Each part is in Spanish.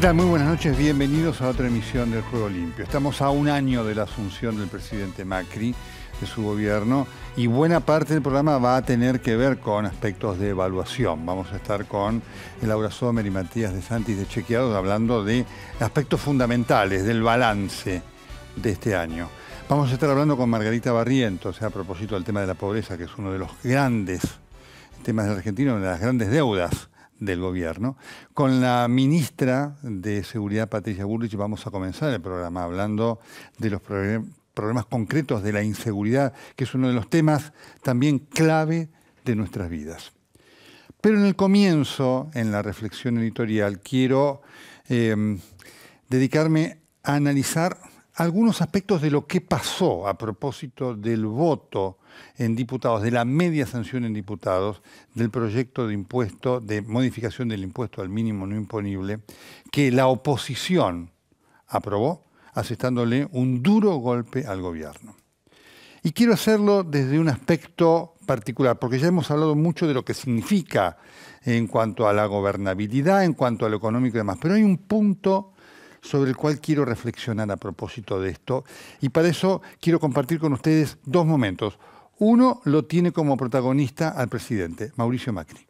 Muy buenas noches, bienvenidos a otra emisión del Juego Limpio. Estamos a un año de la asunción del presidente Macri, de su gobierno, y buena parte del programa va a tener que ver con aspectos de evaluación. Vamos a estar con Laura Sommer y Matías de Santis de Chequeados hablando de aspectos fundamentales, del balance de este año. Vamos a estar hablando con Margarita Barrientos a propósito del tema de la pobreza, que es uno de los grandes temas del Argentina, de las grandes deudas del gobierno. Con la ministra de Seguridad, Patricia Burrich, vamos a comenzar el programa hablando de los problemas concretos de la inseguridad, que es uno de los temas también clave de nuestras vidas. Pero en el comienzo, en la reflexión editorial, quiero em, dedicarme a analizar algunos aspectos de lo que pasó a propósito del voto en diputados, de la media sanción en diputados, del proyecto de impuesto, de modificación del impuesto al mínimo no imponible, que la oposición aprobó, asestándole un duro golpe al gobierno. Y quiero hacerlo desde un aspecto particular, porque ya hemos hablado mucho de lo que significa en cuanto a la gobernabilidad, en cuanto a lo económico y demás, pero hay un punto sobre el cual quiero reflexionar a propósito de esto. Y para eso quiero compartir con ustedes dos momentos. Uno lo tiene como protagonista al presidente, Mauricio Macri.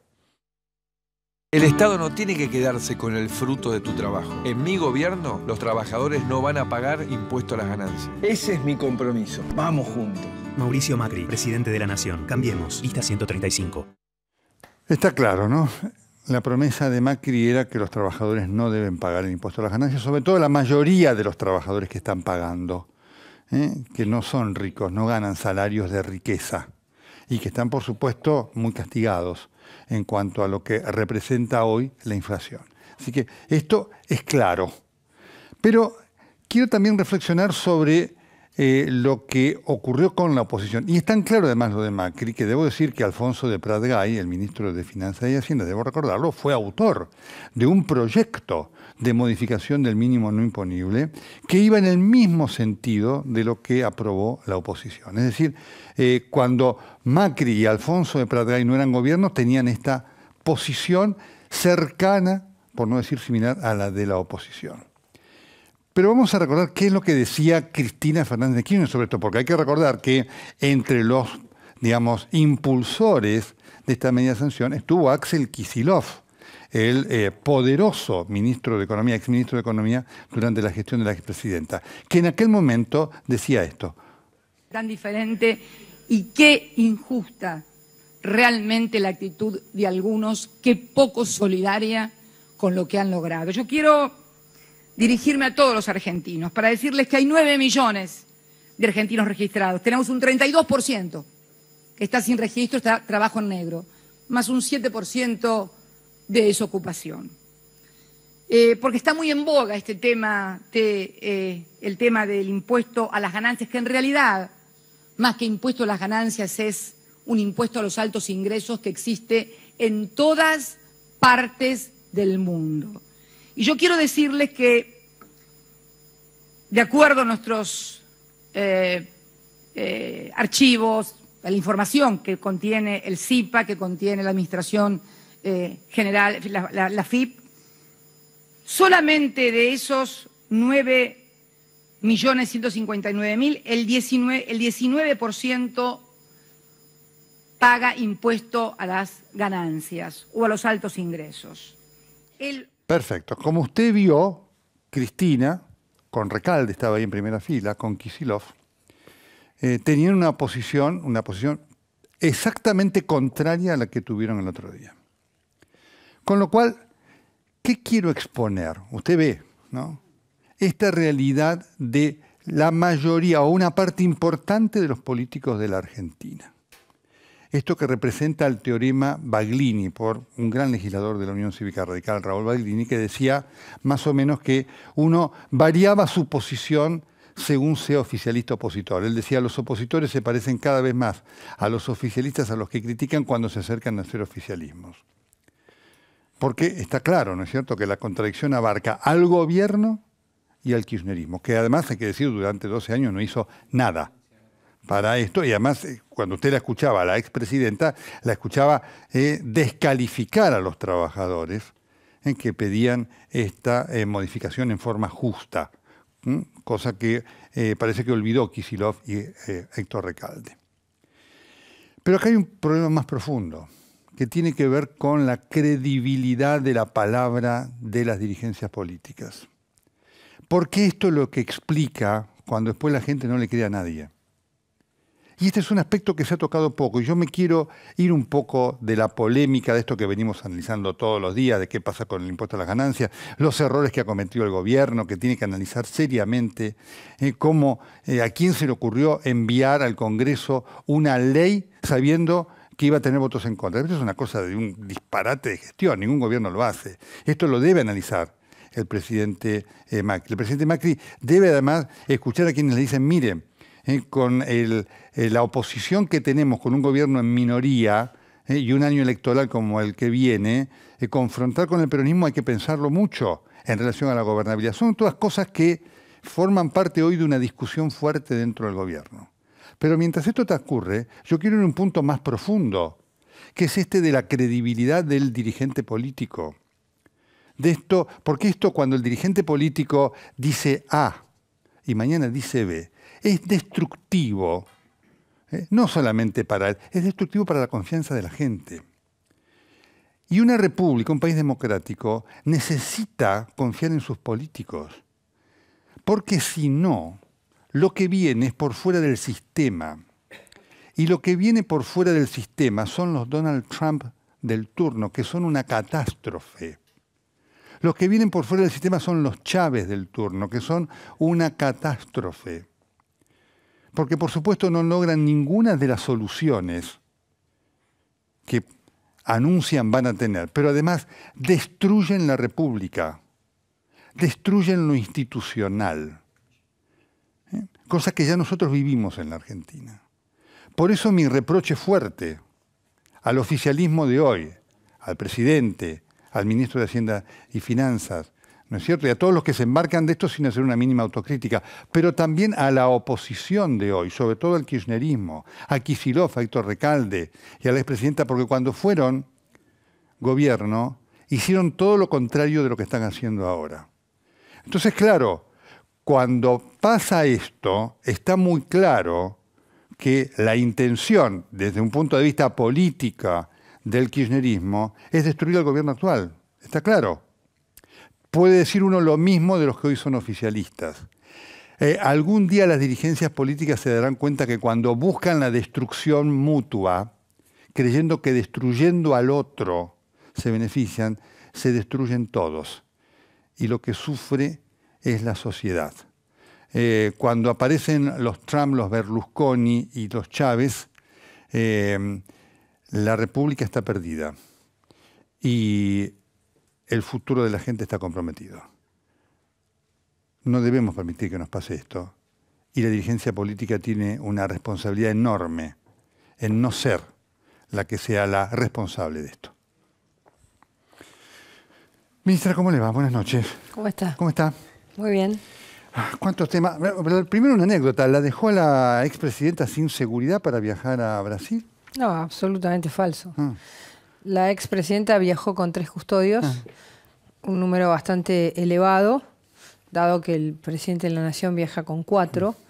El Estado no tiene que quedarse con el fruto de tu trabajo. En mi gobierno, los trabajadores no van a pagar impuesto a las ganancias. Ese es mi compromiso. Vamos juntos. Mauricio Macri, presidente de la Nación. Cambiemos. Lista 135. Está claro, ¿no? La promesa de Macri era que los trabajadores no deben pagar el impuesto a las ganancias, sobre todo la mayoría de los trabajadores que están pagando. ¿eh? que no son ricos, no ganan salarios de riqueza y que están, por supuesto, muy castigados en cuanto a lo que representa hoy la inflación. Así que esto es claro. Pero quiero también reflexionar sobre eh, lo que ocurrió con la oposición. Y es tan claro además lo de Macri que debo decir que Alfonso de Pratgay, el ministro de Finanzas y Hacienda, debo recordarlo, fue autor de un proyecto de modificación del mínimo no imponible, que iba en el mismo sentido de lo que aprobó la oposición. Es decir, eh, cuando Macri y Alfonso de Pratgay no eran gobiernos, tenían esta posición cercana, por no decir similar, a la de la oposición. Pero vamos a recordar qué es lo que decía Cristina Fernández de Kirchner sobre esto, porque hay que recordar que entre los, digamos, impulsores de esta media sanción estuvo Axel Kisilov el eh, poderoso ministro de Economía, exministro de Economía, durante la gestión de la expresidenta, que en aquel momento decía esto. Tan diferente y qué injusta realmente la actitud de algunos, qué poco solidaria con lo que han logrado. Yo quiero dirigirme a todos los argentinos para decirles que hay 9 millones de argentinos registrados. Tenemos un 32% que está sin registro, está trabajo en negro, más un 7% de desocupación. Eh, porque está muy en boga este tema, de, eh, el tema del impuesto a las ganancias, que en realidad, más que impuesto a las ganancias, es un impuesto a los altos ingresos que existe en todas partes del mundo. Y yo quiero decirles que, de acuerdo a nuestros eh, archivos, a la información que contiene el CIPA, que contiene la Administración eh, general, la, FIP, solamente de esos 9 millones 159 mil, el 19%, el 19 paga impuesto a las ganancias o a los altos ingresos. Perfecto. Como usted vio, Cristina, con Recalde estaba ahí en primera fila, con Kisilov, eh, tenían una posición, una posición exactamente contraria a la que tuvieron el otro día. Con lo cual, ¿qué quiero exponer? Usted ve, ¿no? Esta realidad de la mayoría o una parte importante de los políticos de la Argentina. Esto que representa el teorema Baglini por un gran legislador de la Unión Cívica Radical, Raúl Baglini, que decía más o menos que uno variaba su posición según sea oficialista opositor. Él decía, los opositores se parecen cada vez más a los oficialistas a los que critican cuando se acercan a ser oficialismos. Porque está claro, ¿no es cierto?, que la contradicción abarca al gobierno y al kirchnerismo, que además hay que decir, durante 12 años no hizo nada para esto, y además eh, cuando usted la escuchaba, la expresidenta, la escuchaba eh, descalificar a los trabajadores en eh, que pedían esta modificación en forma justa, cosa que parece que olvidó Kisilov y Héctor Recalde. Pero acá hay un problema más profundo que tiene que ver con la credibilidad de la palabra de las dirigencias políticas. Porque esto es lo que explica cuando después la gente no le cree a nadie. Y este es un aspecto que se ha tocado poco. Y yo me quiero ir un poco de la polémica de esto que venimos analizando todos los días, de qué pasa con el impuesto a las ganancias, los errores que ha cometido el gobierno, que tiene que analizar seriamente eh, cómo, eh, a quién se le ocurrió enviar al Congreso una ley sabiendo que iba a tener votos en contra. Esto es una cosa de un disparate de gestión, ningún gobierno lo hace. Esto lo debe analizar el presidente eh, Macri. El presidente Macri debe además escuchar a quienes le dicen, miren, eh, con eh, la oposición que tenemos con un gobierno en minoría y un año electoral como el que viene, confrontar con el peronismo hay que pensarlo mucho en relación a la gobernabilidad. Son todas cosas que forman parte hoy de una discusión fuerte dentro del gobierno. Pero mientras esto te ocurre, yo quiero ir a un punto más profundo, que es este de la credibilidad del dirigente político. De esto, porque esto cuando el dirigente político dice A y mañana dice B, es destructivo, ¿eh? no solamente para él, es destructivo para la confianza de la gente. Y una república, un país democrático, necesita confiar en sus políticos, porque si no, lo que viene es por fuera del sistema. Y lo que viene por fuera del sistema son los Donald Trump del turno, que son una catástrofe. Los que vienen por fuera del sistema son los Chávez del turno, que son una catástrofe. Porque por supuesto no logran ninguna de las soluciones que anuncian van a tener, pero además destruyen la República, destruyen lo institucional cosas que ya nosotros vivimos en la Argentina. Por eso mi reproche fuerte al oficialismo de hoy, al presidente, al ministro de Hacienda y Finanzas, ¿no es cierto? Y a todos los que se embarcan de esto sin hacer una mínima autocrítica, pero también a la oposición de hoy, sobre todo al kirchnerismo, a kicillof a Héctor Recalde y a la expresidenta, porque cuando fueron gobierno, hicieron todo lo contrario de lo que están haciendo ahora. Entonces, claro, cuando pasa esto, está muy claro que la intención, desde un punto de vista política, del kirchnerismo es destruir al gobierno actual. Está claro. Puede decir uno lo mismo de los que hoy son oficialistas. Eh, algún día las dirigencias políticas se darán cuenta que cuando buscan la destrucción mutua, creyendo que destruyendo al otro se benefician, se destruyen todos. Y lo que sufre es la sociedad. Eh, cuando aparecen los Trump, los Berlusconi y los Chávez, eh, la República está perdida y el futuro de la gente está comprometido. No debemos permitir que nos pase esto. Y la dirigencia política tiene una responsabilidad enorme en no ser la que sea la responsable de esto. Ministra, ¿cómo le va? Buenas noches. ¿Cómo está? ¿Cómo está? Muy bien. ¿Cuántos temas? Primero una anécdota. ¿La dejó la expresidenta sin seguridad para viajar a Brasil? No, absolutamente falso. Ah. La expresidenta viajó con tres custodios, ah. un número bastante elevado, dado que el presidente de la Nación viaja con cuatro. Ah.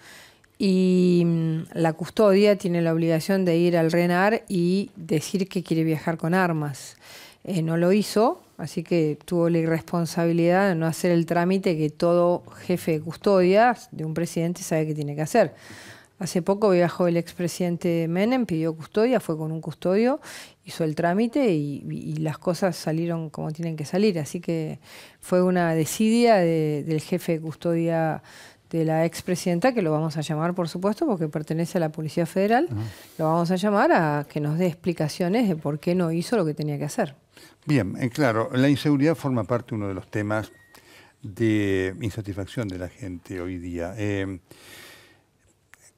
Y mm, la custodia tiene la obligación de ir al RENAR e y decir que quiere viajar con armas. Eh, no lo hizo, Así que tuvo la irresponsabilidad de no hacer el trámite que todo jefe de custodia de un presidente sabe que tiene que hacer. Hace poco viajó el expresidente Menem, pidió custodia, fue con un custodio, hizo el trámite y, las cosas salieron como tienen que salir. Así que fue una desidia del jefe de custodia de la expresidenta, que lo vamos a llamar, por supuesto, porque pertenece a la Policía Federal, lo vamos a llamar a que nos dé explicaciones de por qué no hizo lo que tenía que hacer. Bien, eh, claro, la inseguridad forma parte de uno de los temas de insatisfacción de la gente hoy día. Eh,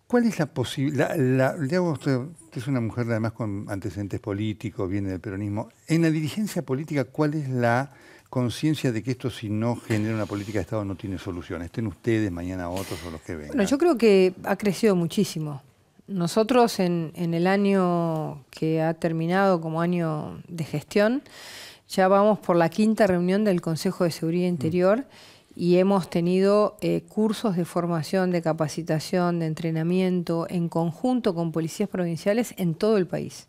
¿Cuál es la posibilidad? Le hago usted, usted, es una mujer además con antecedentes políticos, viene del peronismo. En la dirigencia política, ¿cuál es la conciencia de que esto si no genera una política de Estado no tiene solución? Estén ustedes, mañana otros o los que vengan. Bueno, yo creo que ha crecido muchísimo. Nosotros en, el año que ha terminado como año de gestión, ya vamos por la quinta reunión del Consejo de Seguridad mm. Interior. y hemos tenido eh, cursos de formación, de capacitación, de entrenamiento en conjunto con policías provinciales en todo el país.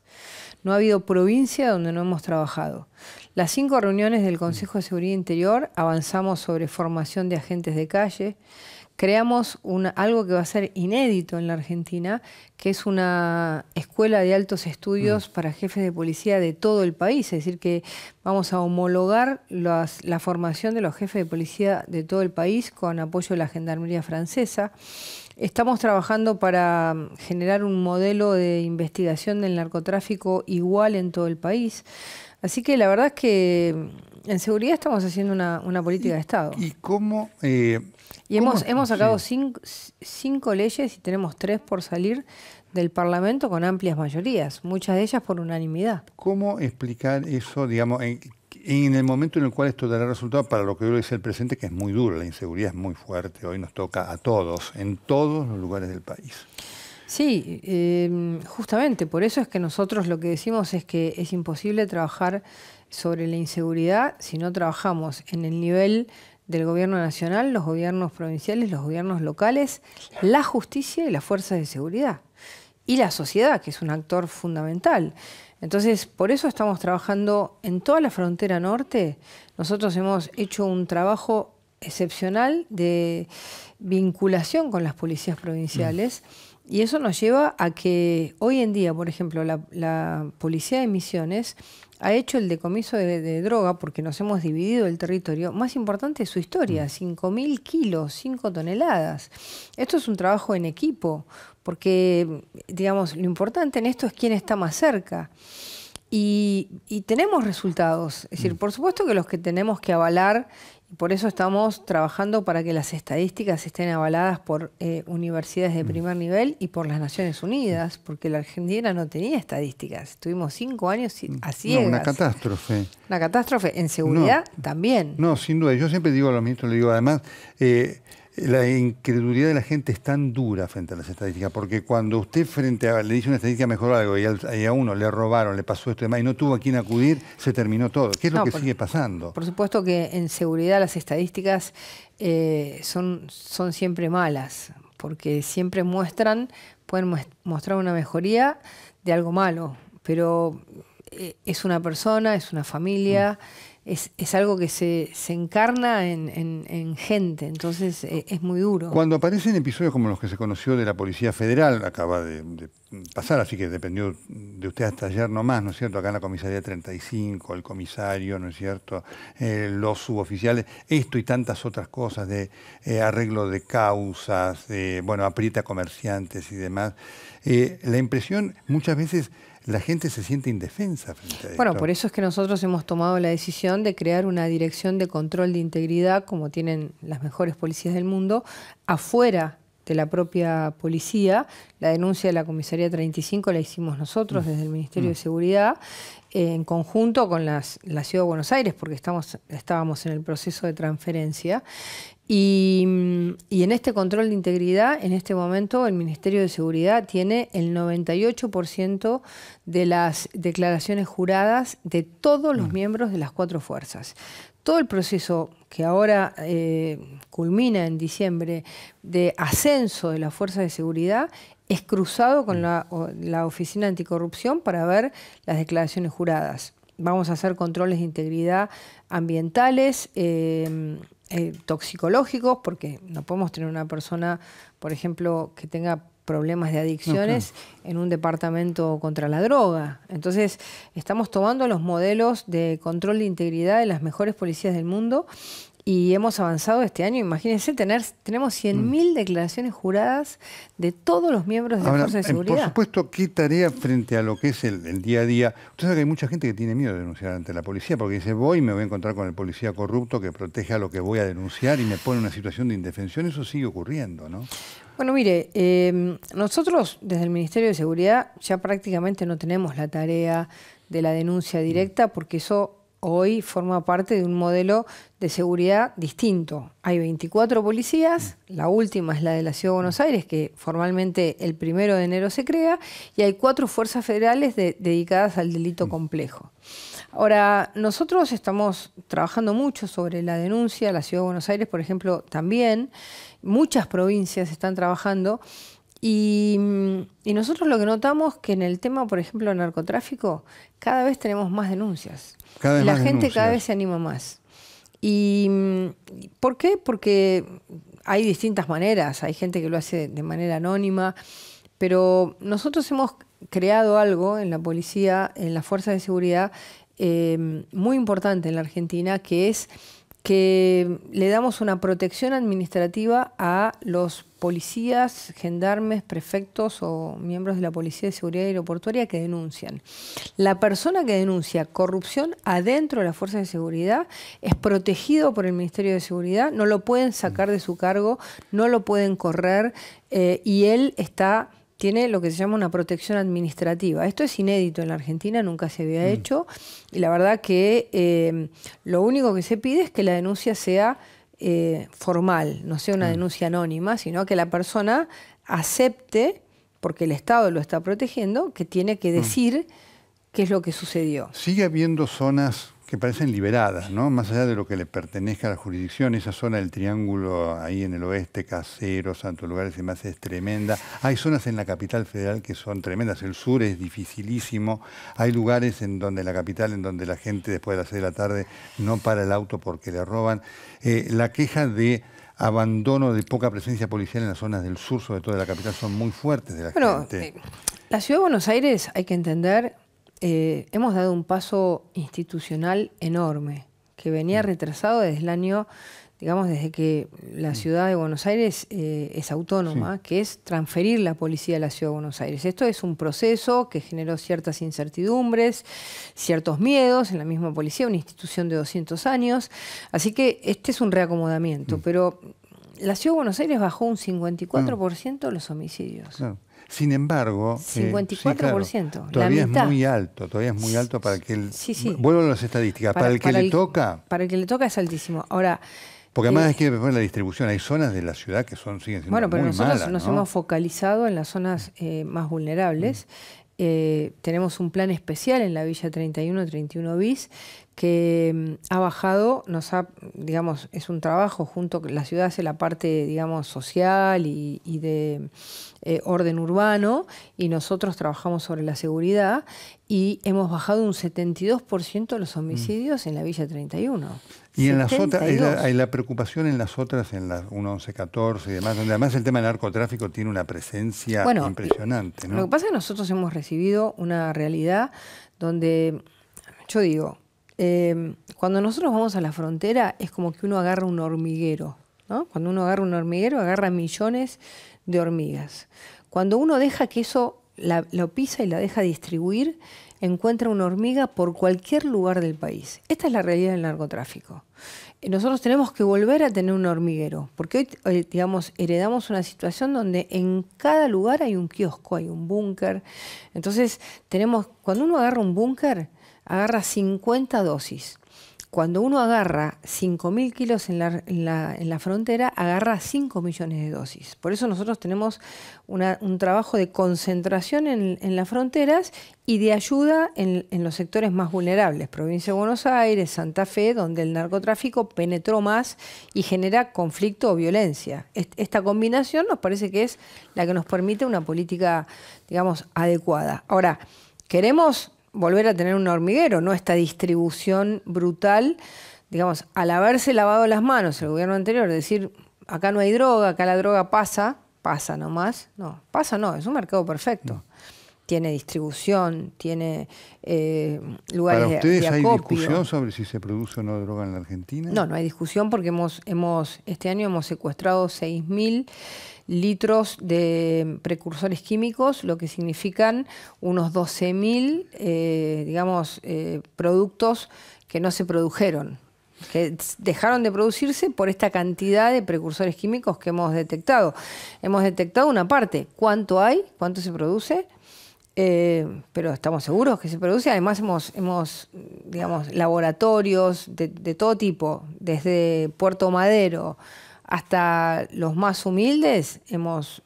No ha habido provincia donde no hemos trabajado. Las cinco reuniones del Consejo de Seguridad Interior avanzamos sobre formación de agentes de calle, creamos algo que va a ser inédito en la Argentina, que es una escuela de altos estudios mm. para jefes de policía de todo el país, es decir, que vamos a homologar la formación de los jefes de policía de todo el país con apoyo de la Gendarmería Francesa. Estamos trabajando para generar un modelo de investigación del narcotráfico igual en todo el país. Así que la verdad es que mm, en seguridad estamos haciendo una, política de Estado. ¿Y cómo...? Eh, y hemos, sacado cinco, cinco, leyes y tenemos tres por salir del Parlamento con amplias mayorías, muchas de ellas por unanimidad. ¿Cómo explicar eso, digamos, en en el momento en el cual esto dará resultado para lo que hoy dice el presente, que es muy duro, la inseguridad es muy fuerte, hoy nos toca a todos, en todos los lugares del país. Sí, em, justamente por eso es que nosotros lo que decimos es que es imposible trabajar sobre la inseguridad si no trabajamos en el nivel del gobierno nacional, los gobiernos provinciales, los gobiernos locales, la justicia y las fuerzas de seguridad. Y la sociedad, que es un actor fundamental. Entonces, por eso estamos trabajando en toda la frontera norte. Nosotros hemos hecho un trabajo excepcional de vinculación con las policías provinciales. Y eso nos lleva a que hoy en día, por ejemplo, la, policía de Misiones ha hecho el decomiso de, droga, porque nos hemos dividido el territorio, más importante de su historia, 5.000 mm. kilos, 5 toneladas. Esto es un trabajo en equipo, porque, digamos, lo importante en esto es quién está más cerca. Y, tenemos resultados. Es decir, mm. por supuesto que los que tenemos que avalar, y por eso estamos trabajando para que las estadísticas estén avaladas por eh, universidades de mm. primer nivel y por las Naciones Unidas, porque la Argentina no tenía estadísticas. Estuvimos cinco años sin ciegas. Mm. No, una catástrofe. Una catástrofe. En seguridad también. No, sin duda. Yo siempre digo a los ministros, le digo además, eh, la incredulidad de la gente es tan dura frente a las estadísticas, porque cuando usted frente a, le dice una estadística mejoró algo y, a uno le robaron, le pasó esto y demás y no tuvo a quién acudir, se terminó todo. ¿Qué es lo que sigue pasando? Por supuesto que en seguridad las estadísticas eh, son, son siempre malas, porque siempre muestran, pueden mostrar una mejoría de algo malo, pero eh, es una persona, es una familia, mm. es, algo que se, encarna en, gente, entonces eh, es, muy duro. Cuando aparecen episodios como los que se conoció de la Policía Federal, acaba de, pasar, así que dependió de usted hasta ayer nomás, ¿no es cierto? Acá en la comisaría 35, el comisario, ¿no es cierto? Eh, los suboficiales, esto y tantas otras cosas de arreglo de causas, de, bueno, aprieta comerciantes y demás. la impresión muchas veces la gente se siente indefensa frente a esto. Bueno, por eso es que nosotros hemos tomado la decisión de crear una dirección de control de integridad, como tienen las mejores policías del mundo, afuera de la propia policía. La denuncia de la comisaría 35 la hicimos nosotros mm. desde el Ministerio mm. de Seguridad en conjunto con la Ciudad de Buenos Aires, porque estábamos en el proceso de transferencia. Y, en este control de integridad, en este momento, el Ministerio de Seguridad tiene el 98% de las declaraciones juradas de todos los mm. miembros de las cuatro fuerzas. Todo el proceso que ahora eh, culmina en diciembre de ascenso de la fuerza de seguridad es cruzado con la, Oficina Anticorrupción para ver las declaraciones juradas. Vamos a hacer controles de integridad ambientales, em, eh, toxicológicos, porque no podemos tener una persona, por ejemplo, que tenga problemas de adicciones en un departamento contra la droga. Entonces, estamos tomando los modelos de control de integridad de las mejores policías del mundo y hemos avanzado este año, imagínense, tener, tenemos 100.000 mm. declaraciones juradas de todos los miembros de la Fuerza de eh, Seguridad. Por supuesto, ¿qué tarea frente a lo que es el, día a día? Usted sabe que hay mucha gente que tiene miedo de denunciar ante la policía porque dice, voy y me voy a encontrar con el policía corrupto que protege a lo que voy a denunciar y me pone en una situación de indefensión. Eso sigue ocurriendo, ¿no? Bueno, mire, em, nosotros desde el Ministerio de Seguridad ya prácticamente no tenemos la tarea de la denuncia mm. directa porque eso hoy forma parte de un modelo de seguridad distinto. Hay 24 policías, la última es la de la Ciudad de Buenos Aires, que formalmente el primero de enero se crea, y hay cuatro fuerzas federales dedicadas al delito complejo. Ahora, nosotros estamos trabajando mucho sobre la denuncia, la Ciudad de Buenos Aires, por ejemplo, también, muchas provincias están trabajando, y mm, y nosotros lo que notamos que en el tema, por ejemplo, narcotráfico, cada vez tenemos más denuncias. la gente cada vez se anima más. ¿Y mm, por qué? Porque hay distintas maneras. Hay gente que lo hace de manera anónima, pero nosotros hemos creado algo en la policía, en las fuerzas de seguridad, eh, muy importante en la Argentina, que es que le damos una protección administrativa a los policías, gendarmes, prefectos o miembros de la Policía de Seguridad Aeroportuaria que denuncian. La persona que denuncia corrupción adentro de la Fuerza de seguridad es protegido por el Ministerio de Seguridad, no lo pueden sacar de su cargo, no lo pueden correr eh, y él está tiene lo que se llama una protección administrativa. Esto es inédito en la Argentina, nunca se había mm. hecho, y la verdad que em, lo único que se pide es que la denuncia sea eh, formal, no sea una mm. denuncia anónima, sino que la persona acepte, porque el Estado lo está protegiendo, que tiene que mm. decir qué es lo que sucedió. ¿Sigue habiendo zonas que parecen liberadas, ¿no? Más allá de lo que le pertenezca a la jurisdicción, esa zona del Triángulo ahí en el oeste, Casero, Santo Lugares y más es tremenda. Hay zonas en la capital federal que son tremendas. El sur es dificilísimo. Hay lugares en donde la capital, en donde la gente después de las de la tarde no para el auto porque le roban. Eh, la queja de abandono de poca presencia policial en las zonas del sur, sobre todo de la capital, son muy fuertes de la gente. Eh, la ciudad de Buenos Aires, hay que entender, eh, hemos dado un paso institucional enorme, que venía mm. retrasado desde el año, digamos, desde que la mm. ciudad de Buenos Aires eh, es autónoma, que es transferir la policía a la ciudad de Buenos Aires. Esto es un proceso que generó ciertas incertidumbres, ciertos miedos en la misma policía, una institución de 200 años. Así que este es un reacomodamiento, mm. pero la ciudad de Buenos Aires bajó un 54% los homicidios. Sin embargo, 54%, eh, todavía es muy alto, todavía es muy alto para que el las estadísticas, para, el que le toca, para el que le toca es altísimo. Ahora porque además eh, es que la distribución, hay zonas de la ciudad que son siguen siendo Bueno, pero nosotros nos hemos focalizado en las zonas eh, más vulnerables. Mm. tenemos un plan especial en la Villa 31, 31 bis que mm, ha bajado, nos ha, digamos, es un trabajo junto, la ciudad hace la parte, digamos, social y, de eh, orden urbano, y nosotros trabajamos sobre la seguridad, y hemos bajado un 72% los homicidios mm. en la Villa 31. Y en las otras, hay la, preocupación en las otras, en las 1114 y demás, donde además el tema del narcotráfico tiene una presencia impresionante. Lo que pasa es que nosotros hemos recibido una realidad donde, yo digo, Em, cuando nosotros vamos a la frontera es como que uno agarra un hormiguero. Cuando uno agarra un hormiguero, agarra millones de hormigas. Cuando uno deja que eso lo pisa y la deja distribuir, encuentra una hormiga por cualquier lugar del país. Esta es la realidad del narcotráfico. Eh, nosotros tenemos que volver a tener un hormiguero, porque hoy, eh, digamos, heredamos una situación donde en cada lugar hay un kiosco, hay un búnker. Entonces, tenemos, cuando uno agarra un búnker, agarra 50 dosis. Cuando uno agarra 5.000 kilos en la, en, la, frontera, agarra 5 millones de dosis. Por eso nosotros tenemos un trabajo de concentración en, en, las fronteras y de ayuda en, los sectores más vulnerables, provincia de Buenos Aires, Santa Fe, donde el narcotráfico penetró más y genera conflicto o violencia. Esta combinación nos parece que es la que nos permite una política, digamos, adecuada. Ahora, queremos volver a tener un hormiguero, no esta distribución brutal, digamos, al haberse lavado las manos el gobierno anterior, decir, acá no hay droga, acá la droga pasa, pasa nomás, no, pasa no, es un mercado perfecto tiene distribución, tiene eh, lugares ¿Para ustedes hay discusión sobre si se produce o no droga en la Argentina? No, no hay discusión porque hemos, hemos este año hemos secuestrado 6.000 litros de precursores químicos, lo que significan unos 12.000, eh, digamos, eh, productos que no se produjeron que dejaron de producirse por esta cantidad de precursores químicos que hemos detectado. Hemos detectado una parte. ¿Cuánto hay? ¿Cuánto se produce? Eh, pero estamos seguros que se produce. Además, hemos, hemos digamos, laboratorios de todo tipo, desde Puerto Madero, hasta los más humildes hemos,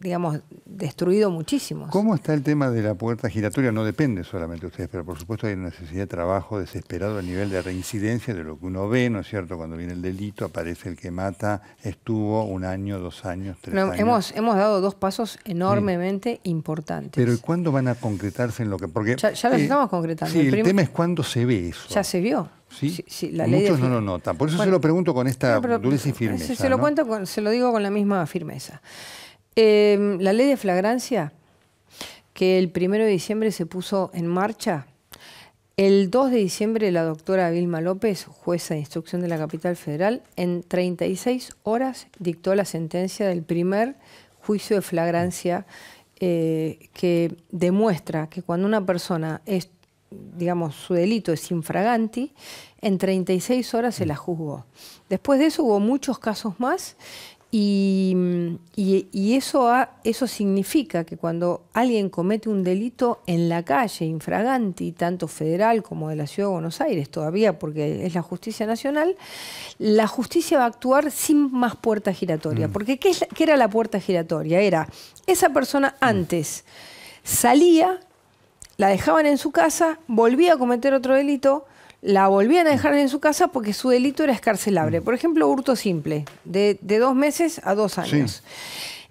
digamos, destruido muchísimos. ¿Cómo está el tema de la puerta giratoria? No depende solamente de ustedes, pero por supuesto hay una necesidad de trabajo desesperado a nivel de reincidencia de lo que uno ve, ¿no es cierto? Cuando viene el delito, aparece el que mata, estuvo un año, dos años, tres años. Hemos, hemos dado dos pasos enormemente importantes. Pero ¿y cuándo van a concretarse en lo que...? Porque, ya, lo eh, estamos concretando. el tema es cuándo se ve eso. Ya se vio. ¿Sí? la Muchos no lo notan. Por eso se lo pregunto con esta dureza y firmeza. Se, lo cuento, se lo digo con la misma firmeza. Em, la ley de flagrancia, que el primero de diciembre se puso en marcha, el 2 de diciembre, la doctora Vilma López, jueza de instrucción de la capital federal, en 36 horas dictó la sentencia del primer juicio de flagrancia eh, que demuestra que cuando una persona es digamos, su delito es infraganti, en 36 horas se la juzgó. Después de eso hubo muchos casos más y, eso, eso significa que cuando alguien comete un delito en la calle, infraganti, tanto federal como de la Ciudad de Buenos Aires todavía, porque es la justicia nacional, la justicia va a actuar sin más puerta giratoria. Mm. Porque ¿qué, ¿qué, era la puerta giratoria? Era esa persona antes salía la dejaban en su casa, volvía a cometer otro delito, la volvían a dejar en su casa porque su delito era escarcelable. Mm. Por ejemplo, hurto simple, de, dos meses a dos años.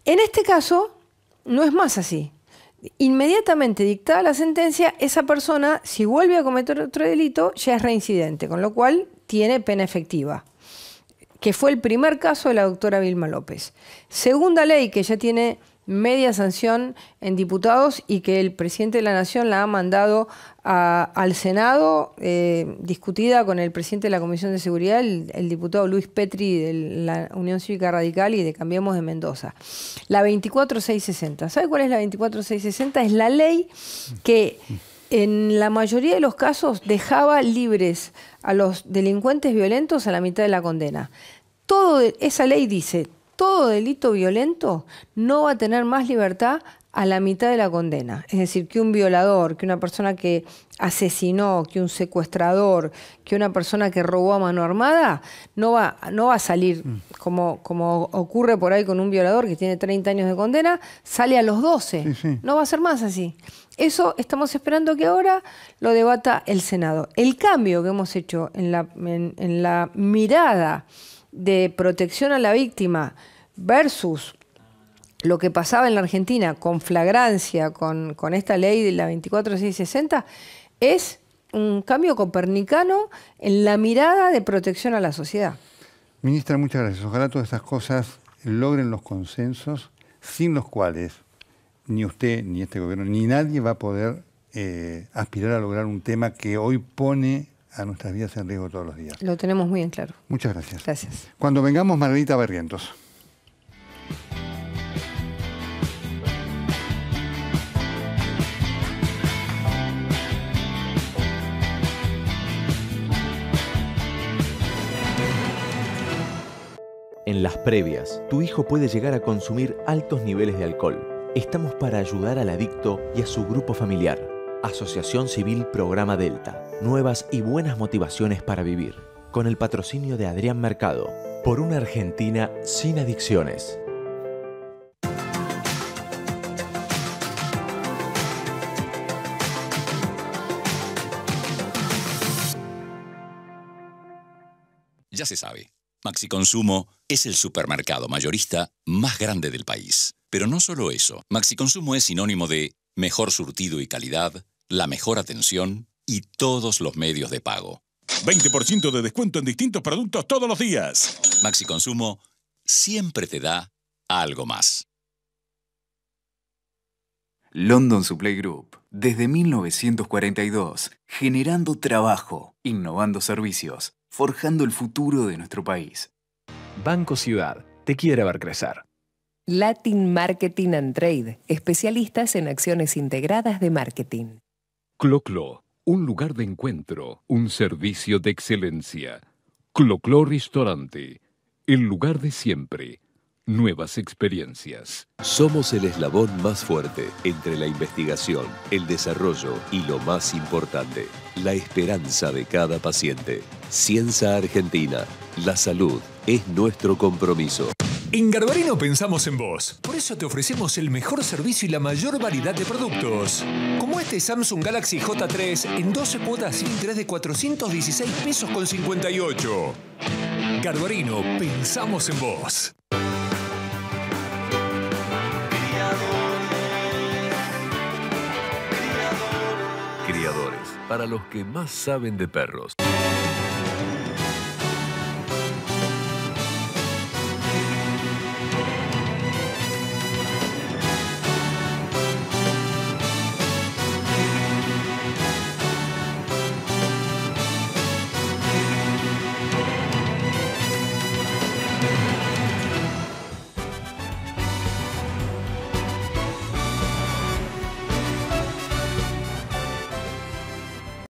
En este caso, no es más así. Inmediatamente dictada la sentencia, esa persona, si vuelve a cometer otro delito, ya es reincidente, con lo cual tiene pena efectiva, que fue el primer caso de la doctora Vilma López. Segunda ley que ya tiene media sanción en diputados y que el presidente de la Nación la ha mandado al Senado, eh, discutida con el presidente de la Comisión de Seguridad, el, diputado Luis Petri de la Unión Cívica Radical y de Cambiemos de Mendoza. La 24660. ¿Sabe cuál es la 24660? Es la ley que en la mayoría de los casos dejaba libres a los delincuentes violentos a la mitad de la condena. Todo esa ley dice, todo delito violento no va a tener más libertad a la mitad de la condena. Es decir, que un violador, que una persona que asesinó, que un secuestrador, que una persona que robó a mano armada, no va, no va a salir mm. como, como ocurre por ahí con un violador que tiene 30 años de condena, sale a los 12. No va a ser más así. Eso estamos esperando que ahora lo debata el Senado. El cambio que hemos hecho en la, en la mirada de protección a la víctima, versus lo que pasaba en la Argentina con flagrancia, con, esta ley de la 24660, es un cambio copernicano en la mirada de protección a la sociedad. Ministra, muchas gracias. Ojalá todas estas cosas logren los consensos sin los cuales ni usted, ni este gobierno, ni nadie va a poder eh, aspirar a lograr un tema que hoy pone a nuestras vidas en riesgo todos los días. Lo tenemos muy en claro. Muchas gracias. Gracias. Cuando vengamos, Margarita Barrientos. En las previas, tu hijo puede llegar a consumir altos niveles de alcohol. Estamos para ayudar al adicto y a su grupo familiar. Asociación Civil Programa Delta. Nuevas y buenas motivaciones para vivir. Con el patrocinio de Adrián Mercado. Por una Argentina sin adicciones. Ya se sabe, MaxiConsumo es el supermercado mayorista más grande del país. Pero no solo eso, Maxi es sinónimo de mejor surtido y calidad, la mejor atención y todos los medios de pago. 20% de descuento en distintos productos todos los días. Maxi siempre te da algo más. London Supply Group, desde 1942, generando trabajo, innovando servicios forjando el futuro de nuestro país. Banco Ciudad, te quiere ver crecer. Latin Marketing and Trade, especialistas en acciones integradas de marketing. Cloclo, un lugar de encuentro, un servicio de excelencia. Cloclo Restaurante, el lugar de siempre nuevas experiencias. Somos el eslabón más fuerte entre la investigación, el desarrollo y lo más importante, la esperanza de cada paciente. Ciencia Argentina, la salud es nuestro compromiso. En Garbarino pensamos en vos. Por eso te ofrecemos el mejor servicio y la mayor variedad de productos. Como este Samsung Galaxy J3 en 12 cuotas sin 3 de 416 pesos con 58. Garbarino, pensamos en vos. para los que más saben de perros.